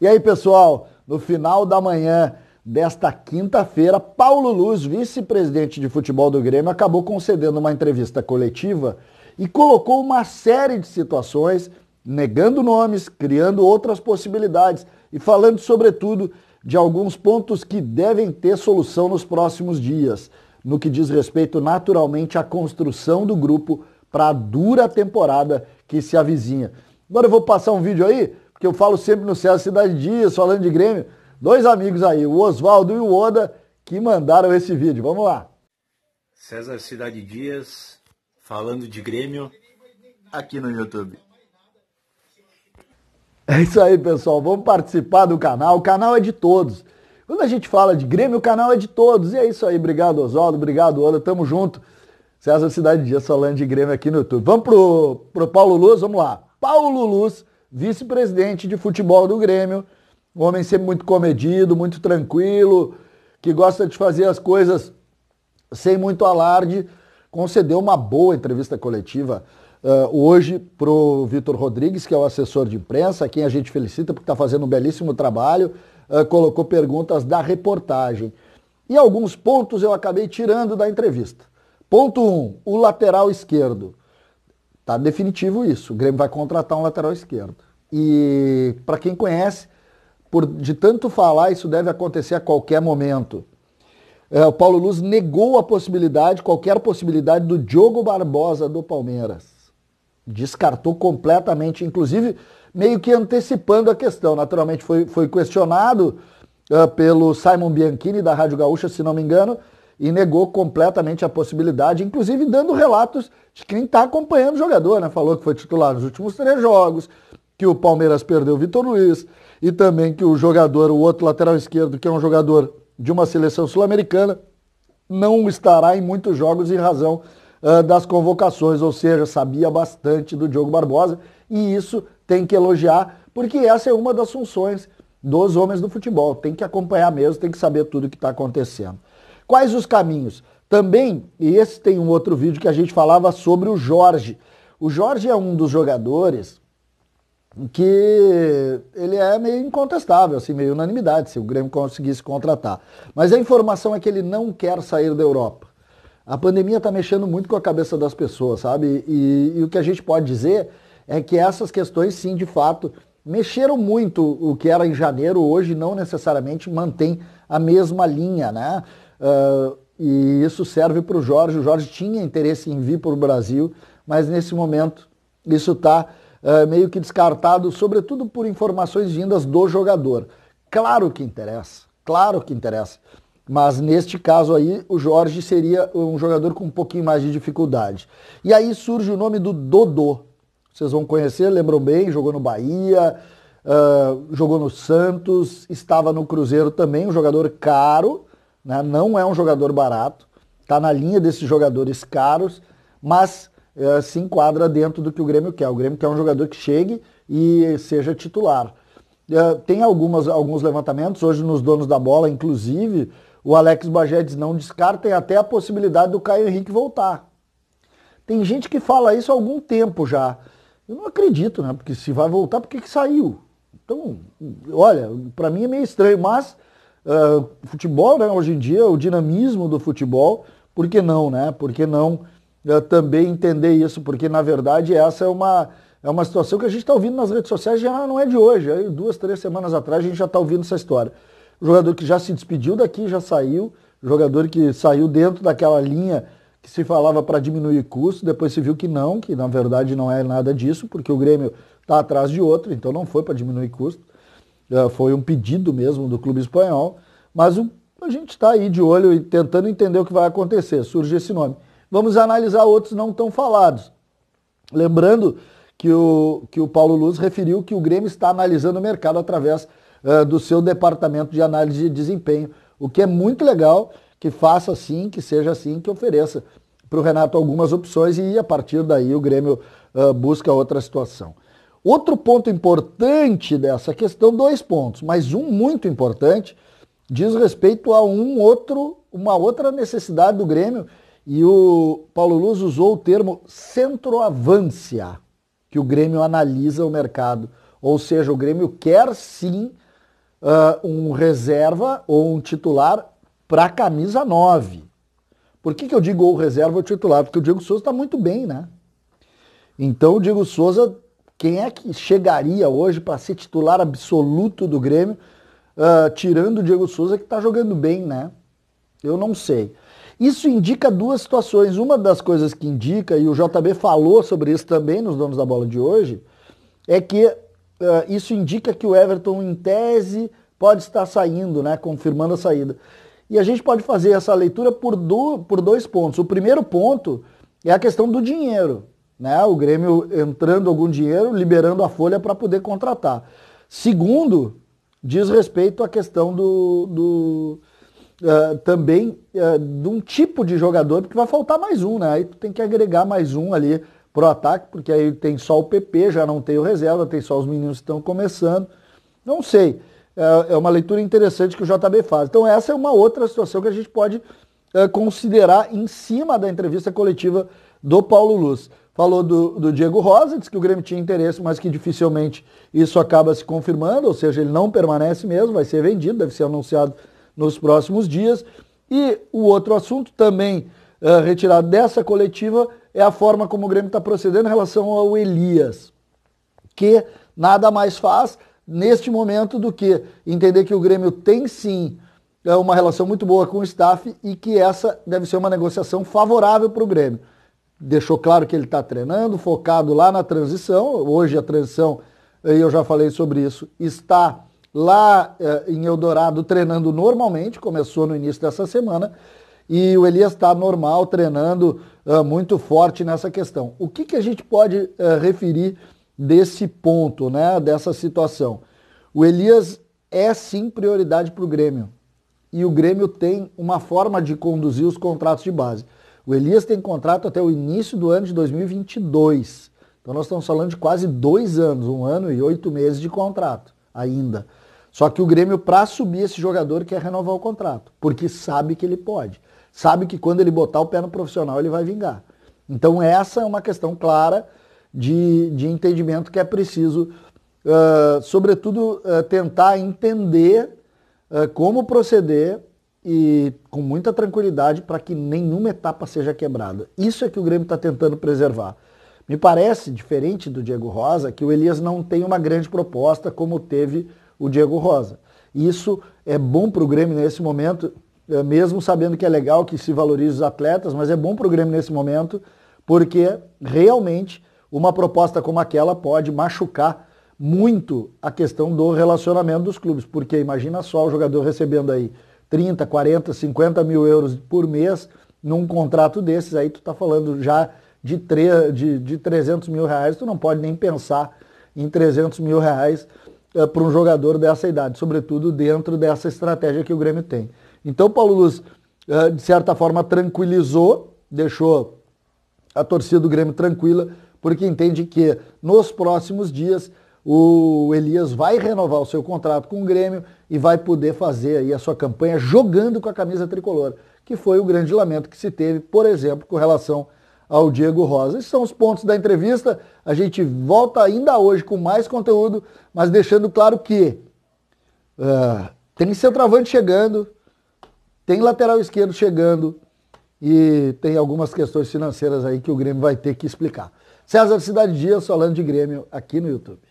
E aí, pessoal, no final da manhã desta quinta-feira, Paulo Luz, vice-presidente de futebol do Grêmio, acabou concedendo uma entrevista coletiva e colocou uma série de situações, negando nomes, criando outras possibilidades e falando, sobretudo, de alguns pontos que devem ter solução nos próximos dias, no que diz respeito, naturalmente, à construção do grupo para a dura temporada que se avizinha. Agora eu vou passar um vídeo aí porque eu falo sempre no César Cidade Dias, falando de Grêmio, dois amigos aí, o Oswaldo e o Oda, que mandaram esse vídeo. Vamos lá. César Cidade Dias, falando de Grêmio, aqui no YouTube. É isso aí, pessoal. Vamos participar do canal. O canal é de todos. Quando a gente fala de Grêmio, o canal é de todos. E é isso aí. Obrigado, Oswaldo. Obrigado, Oda. Tamo junto. César Cidade Dias falando de Grêmio aqui no YouTube. Vamos pro, pro Paulo Luz, vamos lá. Paulo Luz vice-presidente de futebol do Grêmio. Um homem sempre muito comedido, muito tranquilo, que gosta de fazer as coisas sem muito alarde. Concedeu uma boa entrevista coletiva uh, hoje para o Vitor Rodrigues, que é o assessor de imprensa, quem a gente felicita porque está fazendo um belíssimo trabalho. Uh, colocou perguntas da reportagem. E alguns pontos eu acabei tirando da entrevista. Ponto 1, um, o lateral esquerdo. Tá definitivo isso. O Grêmio vai contratar um lateral esquerdo. E para quem conhece, por de tanto falar, isso deve acontecer a qualquer momento. É, o Paulo Luz negou a possibilidade, qualquer possibilidade do Diogo Barbosa do Palmeiras. Descartou completamente, inclusive meio que antecipando a questão. Naturalmente foi, foi questionado uh, pelo Simon Bianchini da Rádio Gaúcha, se não me engano, e negou completamente a possibilidade, inclusive dando relatos de quem está acompanhando o jogador, né? Falou que foi titular nos últimos três jogos, que o Palmeiras perdeu o Vitor Luiz e também que o jogador, o outro lateral esquerdo, que é um jogador de uma seleção sul-americana, não estará em muitos jogos em razão uh, das convocações, ou seja, sabia bastante do Diogo Barbosa e isso tem que elogiar, porque essa é uma das funções dos homens do futebol, tem que acompanhar mesmo, tem que saber tudo o que está acontecendo. Quais os caminhos? Também, e esse tem um outro vídeo que a gente falava sobre o Jorge. O Jorge é um dos jogadores que ele é meio incontestável, assim, meio unanimidade, se o Grêmio conseguisse contratar. Mas a informação é que ele não quer sair da Europa. A pandemia está mexendo muito com a cabeça das pessoas, sabe? E, e, o que a gente pode dizer é que essas questões, sim, de fato, mexeram muito o que era em janeiro, hoje não necessariamente mantém a mesma linha, né? Uh, e isso serve para o Jorge. O Jorge tinha interesse em vir para o Brasil, mas nesse momento isso está uh, ah, meio que descartado, sobretudo por informações vindas do jogador. Claro que interessa, claro que interessa. Mas neste caso aí, o Jorge seria um jogador com um pouquinho mais de dificuldade. E aí surge o nome do Dodô. Vocês vão conhecer, lembram bem, jogou no Bahia, uh, jogou no Santos, estava no Cruzeiro também, um jogador caro, né? não é um jogador barato, está na linha desses jogadores caros, mas é, se enquadra dentro do que o Grêmio quer. O Grêmio quer um jogador que chegue e seja titular. É, tem algumas, alguns levantamentos, hoje nos donos da bola, inclusive, o Alex Bagé não descartem é até a possibilidade do Caio Henrique voltar. Tem gente que fala isso há algum tempo já. Eu não acredito, né? Porque se vai voltar, por que, que saiu? Então, olha, para mim é meio estranho, mas uh, futebol, né, hoje em dia, o dinamismo do futebol, por que não, né? Por que não uh, também entender isso? Porque, na verdade, essa é uma, é uma situação que a gente está ouvindo nas redes sociais, já não é de hoje. Aí, duas, três semanas atrás, a gente já está ouvindo essa história. O jogador que já se despediu daqui, já saiu, jogador que saiu dentro daquela linha que se falava para diminuir custo, depois se viu que não, que na verdade não é nada disso, porque o Grêmio está atrás de outro, então não foi para diminuir custo. É, foi um pedido mesmo do clube espanhol, mas o, a gente está aí de olho e tentando entender o que vai acontecer. Surge esse nome. Vamos analisar outros não tão falados. Lembrando que o, que o Paulo Luz referiu que o Grêmio está analisando o mercado através uh, do seu departamento de análise de desempenho, o que é muito legal que faça assim, que seja assim, que ofereça para o Renato algumas opções e a partir daí o Grêmio uh, busca outra situação. Outro ponto importante dessa questão, dois pontos, mas um muito importante, diz respeito a um outro, uma outra necessidade do Grêmio, e o Paulo Luz usou o termo centroavância, que o Grêmio analisa o mercado. Ou seja, o Grêmio quer sim uh, um reserva ou um titular para a camisa 9. Por que, que eu digo ou reserva ou titular? Porque o Diego Souza está muito bem, né? Então o Diego Souza quem é que chegaria hoje para ser titular absoluto do Grêmio, uh, tirando o Diego Souza, que está jogando bem, né? Eu não sei. Isso indica duas situações. Uma das coisas que indica, e o JB falou sobre isso também nos Donos da Bola de hoje, é que uh, isso indica que o Everton, em tese, pode estar saindo, né? Confirmando a saída. E a gente pode fazer essa leitura por, do, por dois pontos. O primeiro ponto é a questão do dinheiro né? O Grêmio entrando algum dinheiro, liberando a folha para poder contratar. Segundo, diz respeito à questão do, do uh, também uh, de um tipo de jogador, porque vai faltar mais um, né? Aí tu tem que agregar mais um ali pro ataque, porque aí tem só o PP, já não tem o reserva, tem só os meninos que estão começando. Não sei. É, é uma leitura interessante que o JB faz. Então essa é uma outra situação que a gente pode eh, considerar em cima da entrevista coletiva do Paulo Luz falou do, do, Diego Rosa, disse que o Grêmio tinha interesse, mas que dificilmente isso acaba se confirmando, ou seja, ele não permanece mesmo, vai ser vendido, deve ser anunciado nos próximos dias. E o outro assunto também uh, retirado dessa coletiva é a forma como o Grêmio está procedendo em relação ao Elias, que nada mais faz neste momento do que entender que o Grêmio tem sim eh, uma relação muito boa com o staff e que essa deve ser uma negociação favorável para o Grêmio deixou claro que ele está treinando, focado lá na transição. Hoje a transição, eh, eu já falei sobre isso, está lá eh, em Eldorado treinando normalmente, começou no início dessa semana, e o Elias está normal, treinando eh, muito forte nessa questão. O que, que a gente pode referir desse ponto, né, dessa situação? O Elias é sim prioridade para o Grêmio. E o Grêmio tem uma forma de conduzir os contratos de base. O Elias tem contrato até o início do ano de 2022. Então nós estamos falando de quase dois anos, um ano e oito meses de contrato ainda. Só que o Grêmio, para subir esse jogador, quer renovar o contrato, porque sabe que ele pode. Sabe que quando ele botar o pé no profissional, ele vai vingar. Então essa é uma questão clara de, de entendimento que é preciso, uh, sobretudo, uh, tentar entender uh, como proceder e com muita tranquilidade para que nenhuma etapa seja quebrada. Isso é que o Grêmio está tentando preservar. Me parece, diferente do Diego Rosa, que o Elias não tem uma grande proposta como teve o Diego Rosa. Isso é bom para o Grêmio nesse momento, é, mesmo sabendo que é legal que se valorize os atletas, mas é bom para o Grêmio nesse momento, porque realmente uma proposta como aquela pode machucar muito a questão do relacionamento dos clubes. Porque imagina só o jogador recebendo aí 30, 40, 50 mil euros por mês num contrato desses, aí tu está falando já de, tre de, de 300 mil reais, tu não pode nem pensar em 300 mil reais é, eh, para um jogador dessa idade, sobretudo dentro dessa estratégia que o Grêmio tem. Então, Paulo Luz, é, de certa forma, tranquilizou, deixou a torcida do Grêmio tranquila, porque entende que nos próximos dias o Elias vai renovar o seu contrato com o Grêmio e vai poder fazer aí a sua campanha jogando com a camisa tricolor, que foi o grande lamento que se teve, por exemplo, com relação ao Diego Rosa. Esses são os pontos da entrevista. A gente volta ainda hoje com mais conteúdo, mas deixando claro que uh, tem centroavante chegando, tem lateral esquerdo chegando e tem algumas questões financeiras aí que o Grêmio vai ter que explicar. César Cidade Dias falando de Grêmio aqui no YouTube.